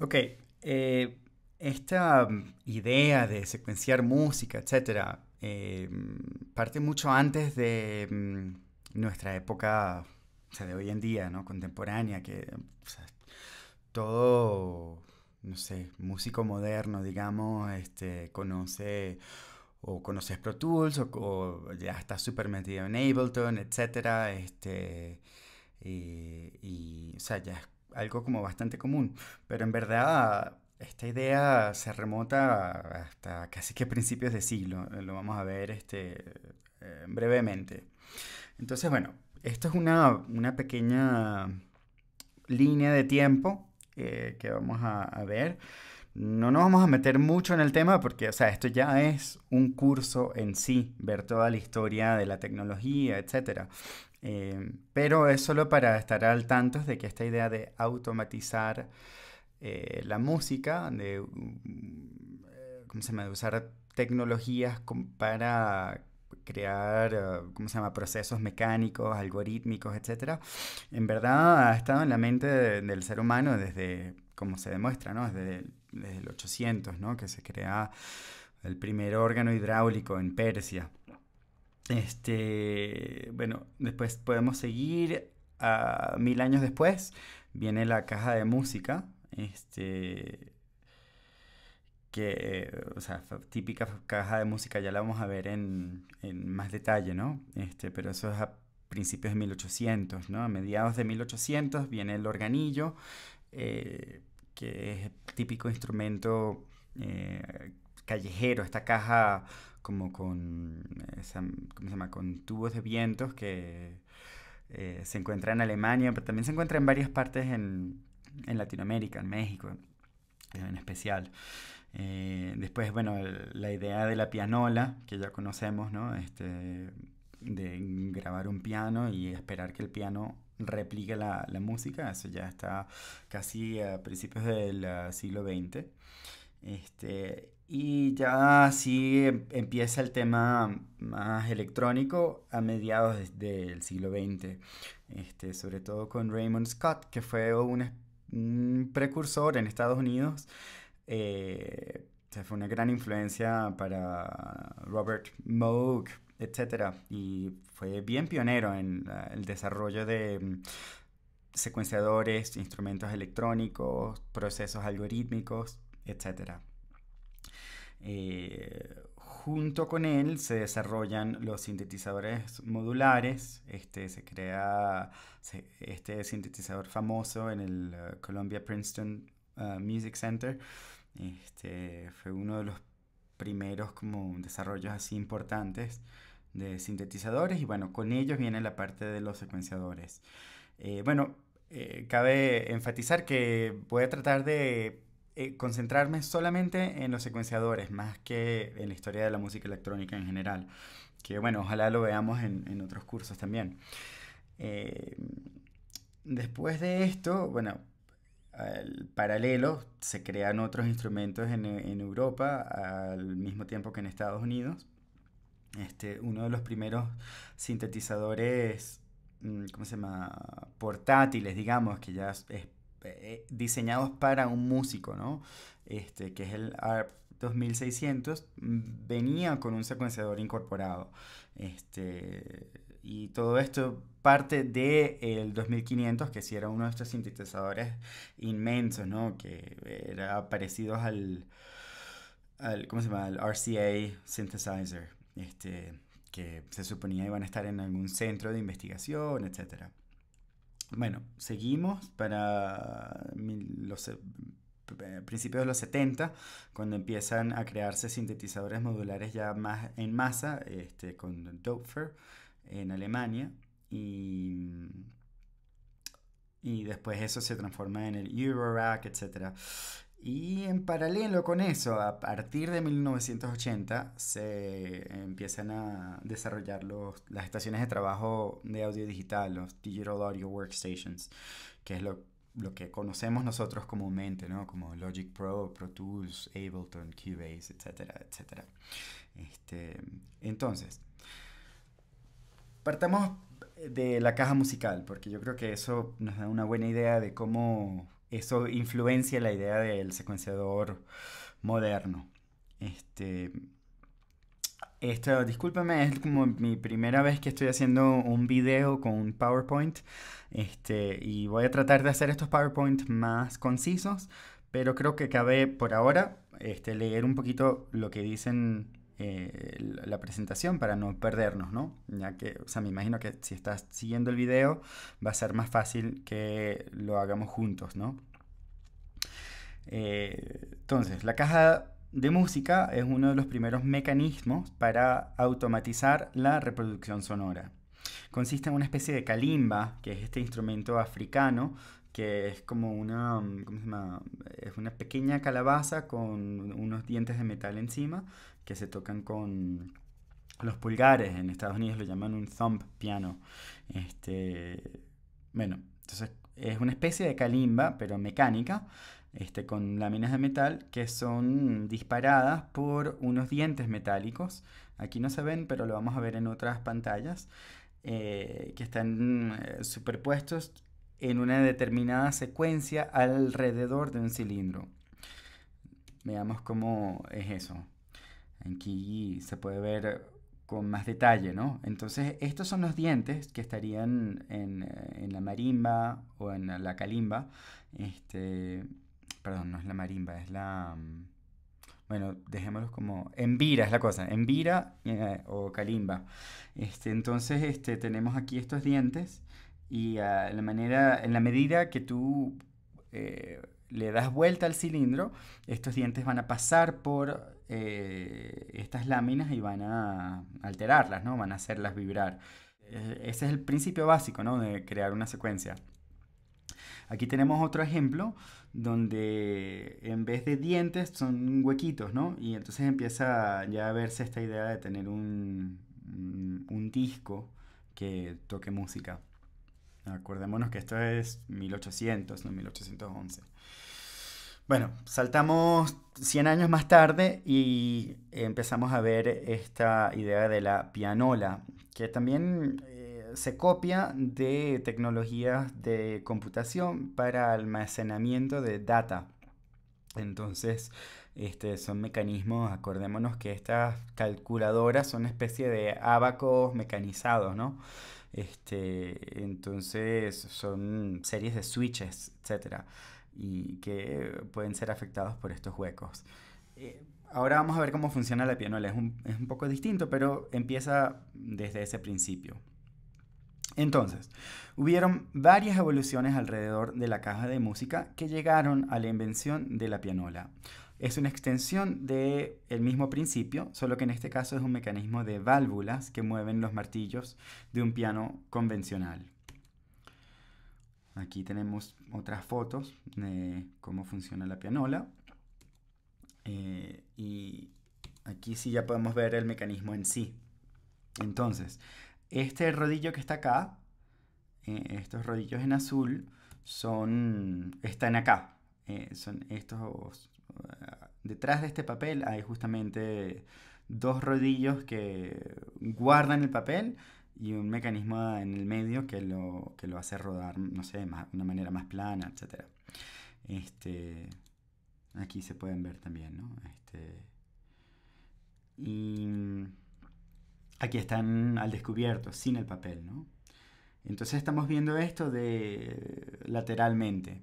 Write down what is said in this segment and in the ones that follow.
Ok, eh, esta mm, idea de secuenciar música, etcétera, eh, parte mucho antes de mm, nuestra época, o sea, de hoy en día, ¿no? Contemporánea, que todo, no sé, músico moderno, digamos, este, conoce o conoces Pro Tools o, ya está súper metido en Ableton, etcétera, este, y, y, o sea, ya es algo como bastante común, pero en verdad esta idea se remota hasta casi que principios de siglo, eh, lo vamos a ver este, eh, brevemente. Entonces, bueno, esto es una, pequeña línea de tiempo eh, que vamos a, a, ver. No nos vamos a meter mucho en el tema porque, o sea, esto ya es un curso en sí, ver toda la historia de la tecnología, etc. Em, pero es solo para estar al tanto de que esta idea de automatizar eh, la música, de, mm, se de usar tecnologías para crear, eh, ¿cómo se llama?, procesos mecánicos, algorítmicos, etc. En verdad ha estado en la mente del ser humano desde, como se demuestra, Desde, el 800, Que se crea el primer órgano hidráulico en Persia. Este, bueno, después podemos seguir a mil años después. Viene la caja de música. Este, que, o sea, típica caja de música, ya la vamos a ver en, más detalle, ¿no? Este, pero eso es a principios de 1800, ¿no? A mediados de 1800 viene el organillo, eh, que es típico instrumento eh, callejero, esta caja como con, ¿cómo se llama? con tubos de vientos que eh, se encuentra en Alemania, pero también se encuentra en varias partes en, en Latinoamérica, en México eh, en especial. Eh, después, bueno, la idea de la pianola, que ya conocemos, ¿no? Este, de grabar un piano y esperar que el piano replique la, la música, eso ya está casi a principios del siglo XX. Este, y ya así em, empieza el tema más electrónico a mediados del siglo XX, este, sobre todo con Raymond Scott, que fue un, precursor en Estados Unidos. Eh, fue una gran influencia para Robert Moog, etc. Y fue bien pionero en el desarrollo de mm, secuenciadores, instrumentos electrónicos, procesos algorítmicos, etc. Eh, junto con él se desarrollan los sintetizadores modulares. Este, se crea este sintetizador famoso en el eh, Columbia Princeton eh, Music Center. Este, fue uno de los primeros como desarrollos así importantes de sintetizadores y bueno, con ellos viene la parte de los secuenciadores. bueno, cabe enfatizar que voy a tratar de eh, concentrarme solamente en los secuenciadores, más que en la historia de la música electrónica en general. Que bueno, ojalá lo veamos en, en otros cursos también. Eh, después de esto, bueno, paralelo, se crean otros instrumentos en, en, Europa al mismo tiempo que en Estados Unidos. Este, uno de los primeros sintetizadores, mm, ¿cómo se llama? Portátiles, digamos, que ya es eh, diseñados para un músico, ¿no? Este, que es el ARP 2600, venía con un secuenciador incorporado. Este, y todo esto parte del el 2500, que sí era uno de estos sintetizadores inmensos, ¿no? Que era parecidos al, ¿cómo se llama? Al RCA synthesizer, este, que se suponía iban a estar en algún centro de investigación, etcétera. Bueno, seguimos para los eh, principios de los 70, cuando empiezan a crearse sintetizadores modulares ya más en masa, este, con Dopfer en Alemania, y, y después eso se transforma en el Eurorack, etc. Y en paralelo con eso, a partir de 1980 se empiezan a desarrollar las estaciones de trabajo de audio digital, los Digital Audio Workstations, que es lo, que conocemos nosotros comúnmente, ¿no? Como Logic Pro, Pro Tools, Ableton, Cubase, etcétera, etcétera. Este, entonces, partamos de la caja musical, porque yo creo que eso nos da una buena idea de cómo eso influencia la idea del secuenciador moderno. Este, esto, discúlpeme, es como mi primera vez que estoy haciendo un video con un PowerPoint. Este, y voy a tratar de hacer estos PowerPoints más concisos, pero creo que cabe por ahora este, leer un poquito lo que dicen eh, la presentación para no perdernos, ¿no? Ya que, o sea, me imagino que si estás siguiendo el video va a ser más fácil que lo hagamos juntos, ¿no? Eh, entonces, la caja de música es uno de los primeros mecanismos para automatizar la reproducción sonora. Consiste en una especie de kalimba, que es este instrumento africano que es como una, mm, ¿cómo se llama? Es una pequeña calabaza con unos dientes de metal encima que se tocan con los pulgares. En Estados Unidos lo llaman un thumb piano. Este, bueno, entonces es una especie de calimba, pero mecánica, este, con láminas de metal que son disparadas por unos dientes metálicos. Aquí no se ven, pero lo vamos a ver en otras pantallas. Eh, que están eh, superpuestos en una determinada secuencia alrededor de un cilindro. Veamos cómo es eso. Aquí se puede ver con más detalle, ¿no? Entonces, estos son los dientes que estarían en, eh, la marimba o en la calimba. Este, perdón, no es la marimba, es la... Mm, bueno, dejémoslos como... Envira es la cosa, envira eh, o calimba. Este, entonces, este, tenemos aquí estos dientes y ah, la en la medida que tú eh, le das vuelta al cilindro, estos dientes van a pasar por eh, estas láminas y van a alterarlas, ¿no? Van a hacerlas vibrar. Eh, ese es el principio básico, ¿no? De crear una secuencia. Aquí tenemos otro ejemplo donde en vez de dientes son huequitos, ¿no? Y entonces empieza ya a verse esta idea de tener un disco que toque música. Acordémonos que esto es 1800, no 1811. Bueno, saltamos 100 años más tarde y empezamos a ver esta idea de la pianola, que también eh, se copia de tecnologías de computación para almacenamiento de data. Entonces, este, son mecanismos, acordémonos que estas calculadoras son una especie de abacos mecanizados, ¿no? Este, entonces son series de switches, etcétera, y que pueden ser afectados por estos huecos. Eh, ahora vamos a ver cómo funciona la pianola. Es un, es un poco distinto, pero empieza desde ese principio. Entonces, hubieron varias evoluciones alrededor de la caja de música que llegaron a la invención de la pianola. Es una extensión del mismo principio, solo que en este caso es un mecanismo de válvulas que mueven los martillos de un piano convencional. Aquí tenemos otras fotos de cómo funciona la pianola. Eh, y aquí sí ya podemos ver el mecanismo en sí. Entonces, este rodillo que está acá, eh, estos rodillos en azul, son, están acá. Eh, son estos detrás de este papel hay justamente dos rodillos que guardan el papel y un mecanismo en el medio que lo, que lo hace rodar, no sé, de una manera más plana, etc. Este, aquí se pueden ver también, ¿no? Este, y aquí están al descubierto, sin el papel, Entonces estamos viendo esto de lateralmente.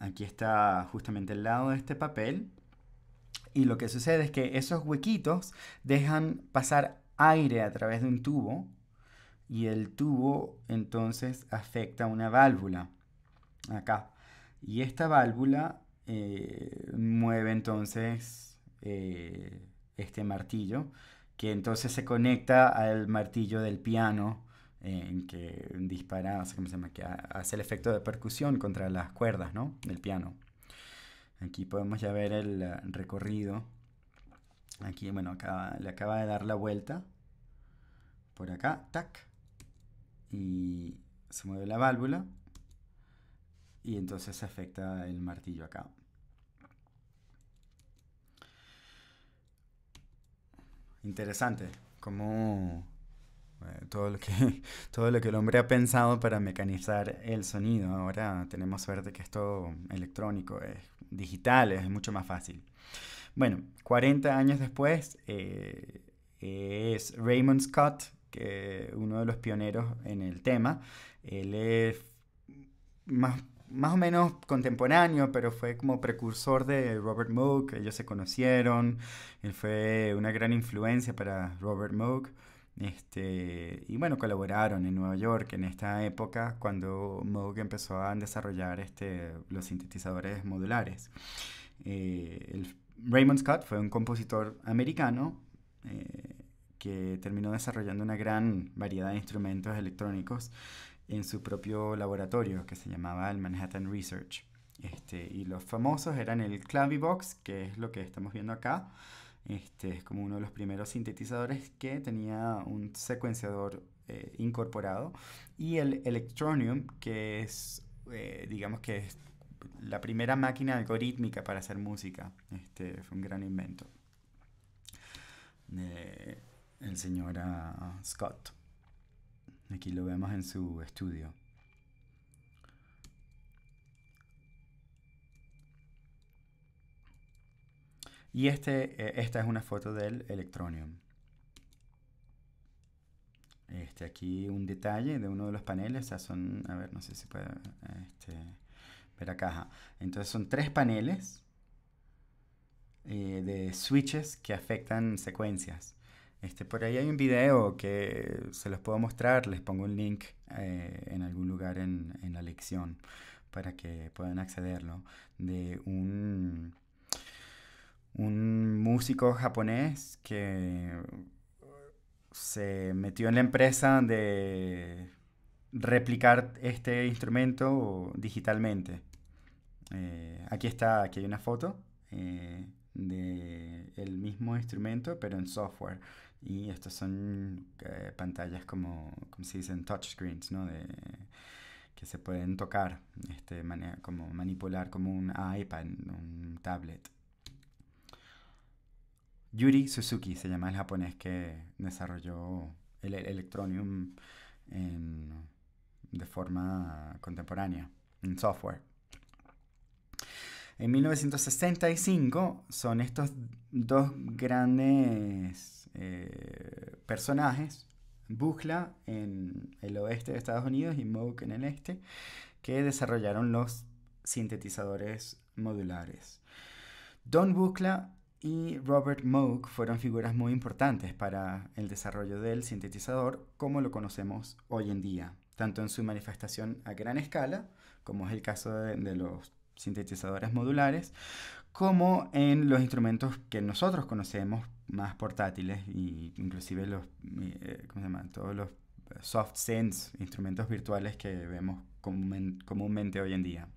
Aquí está justamente el lado de este papel. Y lo que sucede es que esos huequitos dejan pasar aire a través de un tubo y el tubo entonces afecta una válvula acá. Y esta válvula eh, mueve entonces eh, este martillo que entonces se conecta al martillo del piano en que dispara, se llama? Que hace el efecto de percusión contra las cuerdas, ¿no? Del piano. Aquí podemos ya ver el eh, recorrido. Aquí, bueno, acaba, le acaba de dar la vuelta. Por acá, tac. Y se mueve la válvula. Y entonces se afecta el martillo acá. Interesante. Como eh, todo lo que el hombre ha pensado para mecanizar el sonido. Ahora tenemos suerte que esto electrónico, es digital, es mucho más fácil. Bueno, 40 años después eh, es Raymond Scott, que uno de los pioneros en el tema. Él es más, más o menos contemporáneo, pero fue como precursor de Robert Moog. Ellos se conocieron. Él fue una gran influencia para Robert Moog. Este, y bueno, colaboraron en Nueva York en esta época cuando Moog empezó a desarrollar este, los sintetizadores modulares. Eh, Raymond Scott fue un compositor americano eh, que terminó desarrollando una gran variedad de instrumentos electrónicos en su propio laboratorio que se llamaba el Manhattan Research. Este, y los famosos eran el Clavibox, que es lo que estamos viendo acá, este es como uno de los primeros sintetizadores que tenía un secuenciador eh, incorporado. Y el Electronium, que es, eh, digamos que es la primera máquina algorítmica para hacer música. Este fue un gran invento el señor ah, Scott. Aquí lo vemos en su estudio. Y este, eh, esta es una foto del Electronium. Este, aquí un detalle de uno de los paneles, son, a ver, no sé si puede este, ver la caja. Entonces son tres paneles eh, de switches que afectan secuencias. Este, por ahí hay un video que se los puedo mostrar, les pongo un link eh, en algún lugar en, en la lección para que puedan accederlo, de un un músico japonés que se metió en la empresa de replicar este instrumento digitalmente. Eh, aquí está, aquí hay una foto eh, del mismo instrumento, pero en software. Y estas son eh, pantallas como, como se dicen, touchscreens, ¿no? que se pueden tocar, este, como manipular como un iPad, un tablet. Yuri Suzuki se llama el japonés que desarrolló el, e-, Electronium de forma contemporánea, en software. En 1965 son estos dos grandes eh, personajes, Buchla en el oeste de Estados Unidos y Moog en el este, que desarrollaron los sintetizadores modulares. Don Buchla y Robert Moog fueron figuras muy importantes para el desarrollo del sintetizador como lo conocemos hoy en día, tanto en su manifestación a gran escala, como es el caso de, los sintetizadores modulares, como en los instrumentos que nosotros conocemos más portátiles e inclusive los, eh, todos los soft sense, instrumentos virtuales que vemos comúnmente hoy en día.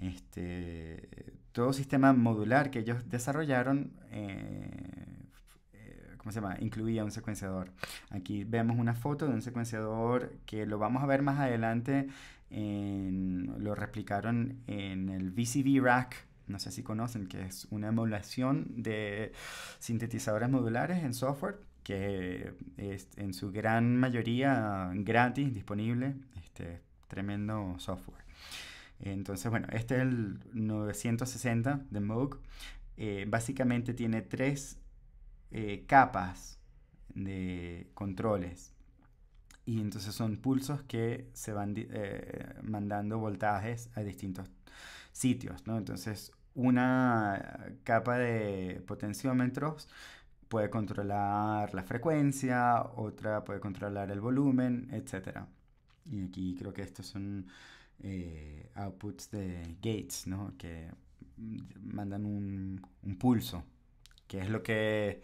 Este, todo sistema modular que ellos desarrollaron, eh, eh, ¿cómo se llama? Incluía un secuenciador. Aquí vemos una foto de un secuenciador que lo vamos a ver más adelante. lo replicaron en el VCV Rack, no sé si conocen, que es una emulación de sintetizadores modulares en software que es en su gran mayoría gratis, disponible, este, tremendo software. Entonces, bueno, este es el 960 de Moog. Eh, básicamente tiene tres eh, capas de controles. Y entonces son pulsos que se van eh, mandando voltajes a distintos sitios, Entonces, una capa de potenciómetros puede controlar la frecuencia, otra puede controlar el volumen, etc. Y aquí creo que estos son eh, outputs de gates, ¿no? Que mandan un, pulso, que es lo que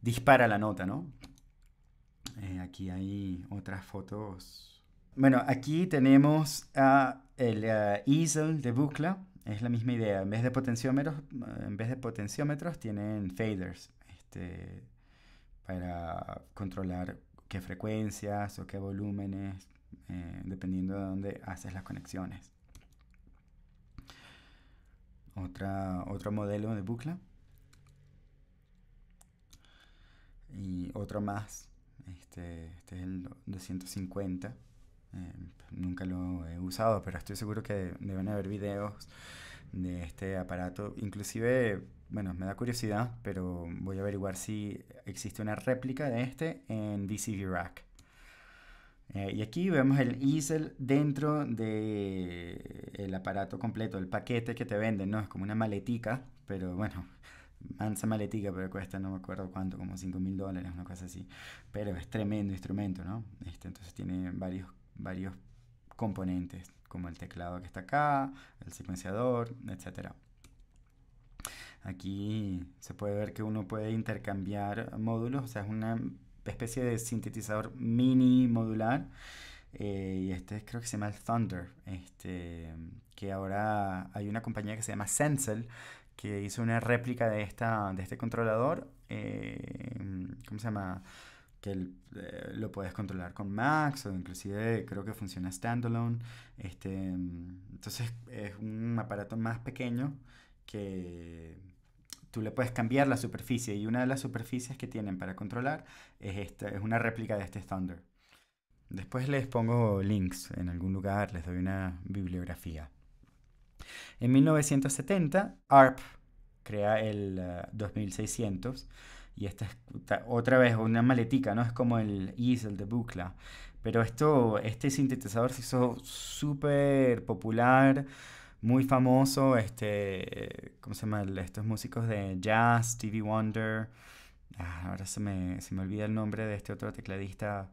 dispara la nota, ¿no? Eh, aquí hay otras fotos. Bueno, aquí tenemos el eh, easel de Bucla. Es la misma idea. En vez de potenciómetros, en vez de potenciómetros tienen faders este, para controlar qué frecuencias o qué volúmenes eh, dependiendo de dónde haces las conexiones. Otra, otro modelo de bucla. Y otro más. Este, este es el 250. Eh, nunca lo he usado, pero estoy seguro que deben haber videos de este aparato. Inclusive, bueno, me da curiosidad, pero voy a averiguar si existe una réplica de este en DCV Rack. Eh, y aquí vemos el easel dentro del el aparato completo, el paquete que te venden, ¿no? Es como una maletica, pero bueno, mansa maletica, pero cuesta no me acuerdo cuánto, como 5 mil dólares, una cosa así. Pero es tremendo instrumento, ¿no? Este, entonces tiene varios, varios componentes, como el teclado que está acá, el secuenciador, etc. Aquí se puede ver que uno puede intercambiar módulos, o sea, es una especie de sintetizador mini modular. Eh, y este creo que se llama el Thunder, este, que ahora hay una compañía que se llama Sensel, que hizo una réplica de, esta, de este controlador, eh, ¿cómo se llama? Que eh, lo puedes controlar con Max o inclusive creo que funciona standalone. Este, entonces es un aparato más pequeño que tú le puedes cambiar la superficie y una de las superficies que tienen para controlar es, esta, es una réplica de este Thunder. Después les pongo links en algún lugar, les doy una bibliografía. En 1970, ARP crea el 2600 uh, y esta es otra vez una maletica, ¿no? Es como el easel de Bucla. Pero esto, este sintetizador se hizo súper popular muy famoso, este, ¿cómo se llama? Estos músicos de jazz, Stevie Wonder, ah, ahora se me, se me olvida el nombre de este otro tecladista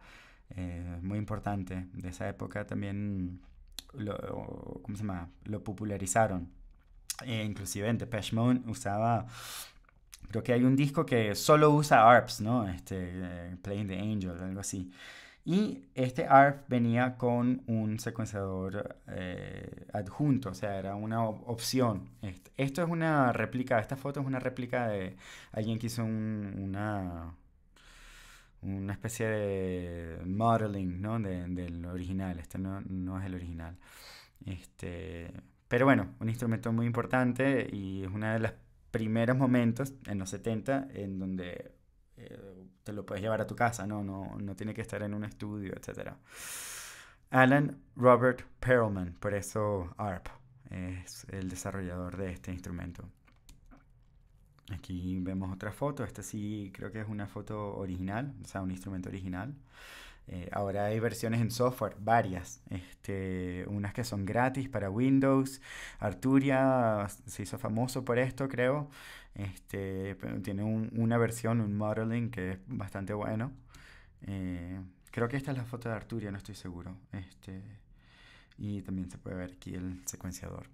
eh, muy importante de esa época también, lo, ¿cómo se llama? Lo popularizaron. Eh, inclusive en Depeche Mode usaba creo que hay un disco que solo usa ARPs, ¿no? Este, eh, Playing the Angel, algo así. Y este ARF venía con un secuenciador eh, adjunto, o sea, era una opción. esto es una réplica, esta foto es una réplica de alguien que hizo una, una especie de modeling ¿no? del original. Este no, no, es el original. Este, pero bueno, un instrumento muy importante y es uno de los primeros momentos en los 70 en donde te lo puedes llevar a tu casa, ¿no? No, tiene que estar en un estudio, etc. Alan Robert Perelman, por eso ARP, es el desarrollador de este instrumento. Aquí vemos otra foto, esta sí creo que es una foto original, o sea, un instrumento original. Eh, ahora hay versiones en software, varias. Este, unas que son gratis para Windows. Arturia se hizo famoso por esto, creo. Este, tiene una versión, un modeling que es bastante bueno. Eh, creo que esta es la foto de Arturia, no estoy seguro. Este, y también se puede ver aquí el secuenciador.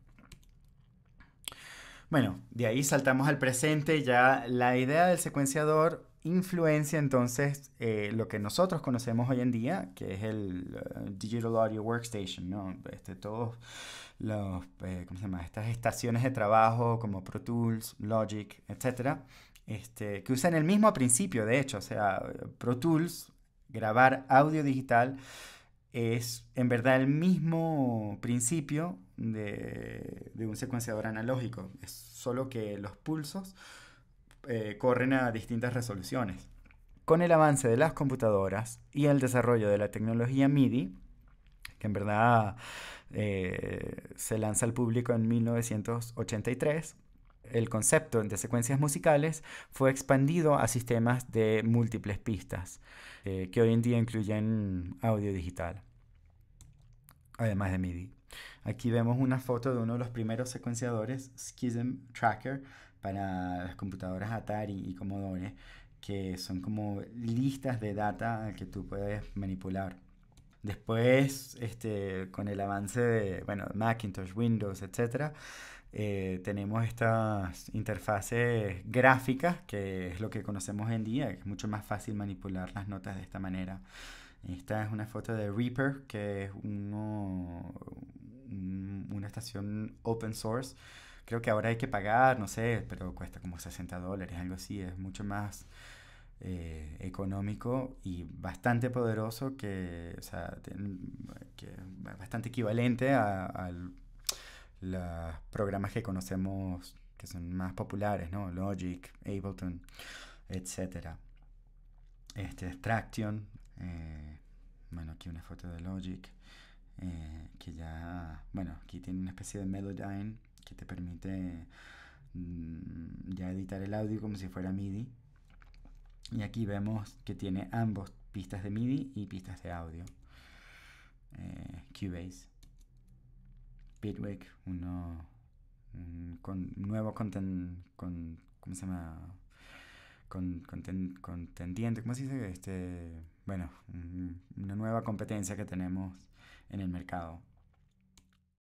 Bueno, de ahí saltamos al presente. Ya la idea del secuenciador influencia entonces eh, lo que nosotros conocemos hoy en día, que es el eh, Digital Audio Workstation, ¿no? Este, todos los, eh, ¿cómo se llama? Estas estaciones de trabajo como Pro Tools, Logic, etcétera, este, que usan el mismo principio, de hecho, o sea, Pro Tools, grabar audio digital, es en verdad el mismo principio de un secuenciador analógico, es solo que los pulsos eh, corren a distintas resoluciones. Con el avance de las computadoras y el desarrollo de la tecnología MIDI, que en verdad eh, se lanza al público en 1983, el concepto de secuencias musicales fue expandido a sistemas de múltiples pistas, eh, que hoy en día incluyen audio digital, además de MIDI. Aquí vemos una foto de uno de los primeros secuenciadores, Schism Tracker, para las computadoras Atari y Commodore, que son como listas de data que tú puedes manipular. Después, este, con el avance de bueno, Macintosh, Windows, etc., eh, tenemos estas interfaces gráficas, que es lo que conocemos hoy en día, es mucho más fácil manipular las notas de esta manera. Esta es una foto de Reaper, que es uno, una estación open source creo que ahora hay que pagar, no sé, pero cuesta como 60 dólares, algo así, es mucho más eh, económico y bastante poderoso que, o sea, bastante equivalente a, los programas que conocemos que son más populares, ¿no? Logic, Ableton, etc. Este es Traction, eh, bueno, aquí una foto de Logic, eh, que ya, bueno, aquí tiene una especie de Melodyne que te permite mm, ya editar el audio como si fuera MIDI. Y aquí vemos que tiene ambos pistas de MIDI y pistas de audio. Eh, Cubase. Bitwig, uno, un nuevo ¿cómo se llama? contendiente, ¿cómo se dice? Este, bueno, una nueva competencia que tenemos en el mercado.